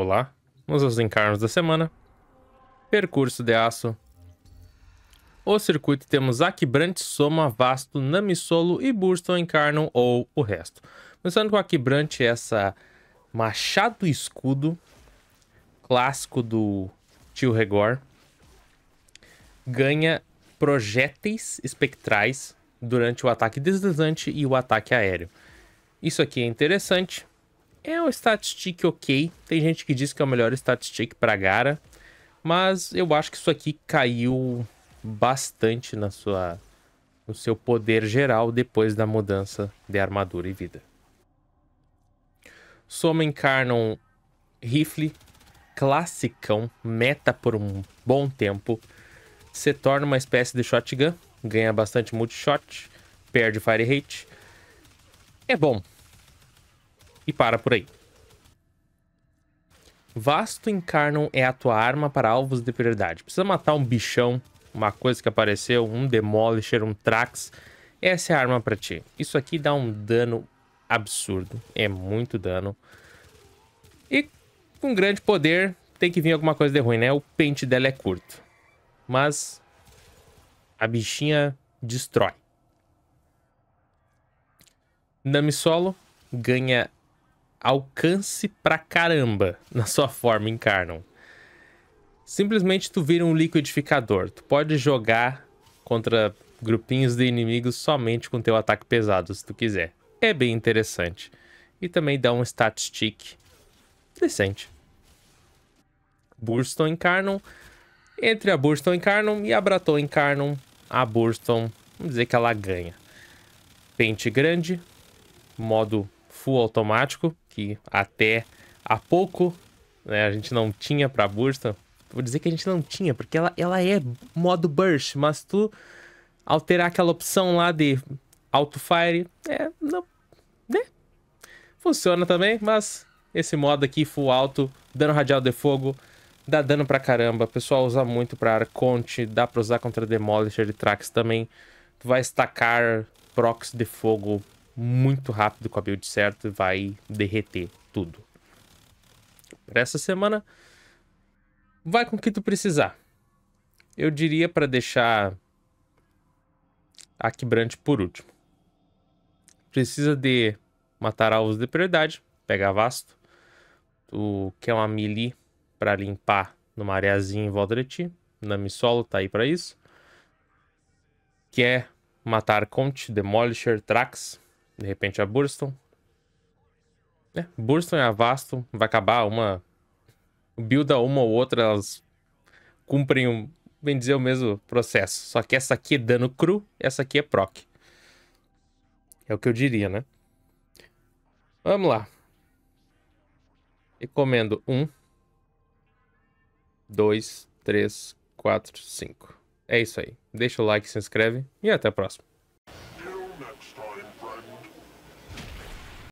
Olá, nos os encarnos da semana. Percurso de aço. O circuito temos Aquibrantes, Soma, Vasto, Namisolo e Burston encarnam ou o resto. Começando com Aquibrante, essa Machado Escudo, clássico do tio Regor, ganha projéteis espectrais durante o ataque deslizante e o ataque aéreo. Isso aqui é interessante, é um statistic ok. Tem gente que diz que é o melhor statistic para Gara. Mas eu acho que isso aqui caiu bastante na sua, no seu poder geral depois da mudança de armadura e vida. Soma um Rifle, classicão, meta por um bom tempo. Se torna uma espécie de shotgun, ganha bastante multi-shot, perde fire rate. É bom, e para por aí. Vasto encarno é a tua arma para alvos de prioridade. Precisa matar um bichão, uma coisa que apareceu, um Demolisher, um Trax. Essa é a arma para ti. Isso aqui dá um dano absurdo. É muito dano. E com grande poder tem que vir alguma coisa de ruim, né? O pente dela é curto. Mas a bichinha destrói. Nami Solo ganha alcance pra caramba na sua forma Incarnon. Simplesmente tu vira um liquidificador. Tu pode jogar contra grupinhos de inimigos somente com teu ataque pesado, se tu quiser. É bem interessante. E também dá um stat stick decente. Burston Incarnon. Entre a Burston Incarnon e a Braton Incarnon, a Burston, vamos dizer que ela ganha. Pente grande, modo full automático, que até há pouco né, a gente não tinha para bursta. Vou dizer que a gente não tinha, porque ela, ela é modo burst, mas tu alterar aquela opção lá de auto fire, é, não, né? Funciona também, mas esse modo aqui full auto dano radial de fogo, dá dano pra caramba. O pessoal usa muito pra Arconte, dá pra usar contra Demolisher de tracks também. Tu vai estacar procs de fogo muito rápido com a build certa vai derreter tudo. Para essa semana, vai com o que tu precisar. Eu diria para deixar a Quebrante por último. Precisa de matar alvos de prioridade, pegar vasto. Tu quer uma melee para limpar numa areazinha em volta de ti. Nami Solo tá aí para isso. Quer matar Conte, Demolisher, Trax de repente a é Burston. É, Burston e a Vasto vai acabar uma. Builda uma ou outra, elas cumprem, um, bem dizer, o mesmo processo. Só que essa aqui é dano cru, essa aqui é proc. É o que eu diria, né? Vamos lá. Recomendo um, dois, três, quatro, cinco. É isso aí. Deixa o like, se inscreve e até a próxima.